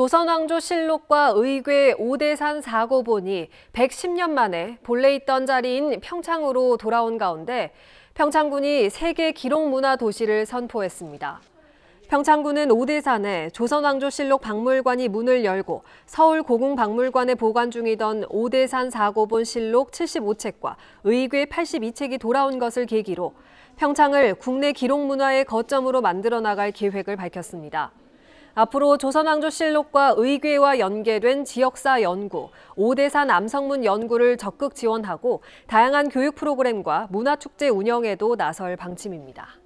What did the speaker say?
조선왕조실록과 의궤 오대산 사고 본이 110년 만에 본래 있던 자리인 평창으로 돌아온 가운데 평창군이 세계 기록문화 도시를 선포했습니다. 평창군은 오대산에 조선왕조실록 박물관이 문을 열고 서울고궁박물관에 보관 중이던 오대산 사고본 실록 75책과 의궤 82책이 돌아온 것을 계기로 평창을 국내 기록문화의 거점으로 만들어 나갈 계획을 밝혔습니다. 앞으로 조선왕조실록과 의궤와 연계된 지역사 연구, 5대사 남성문 연구를 적극 지원하고 다양한 교육 프로그램과 문화축제 운영에도 나설 방침입니다.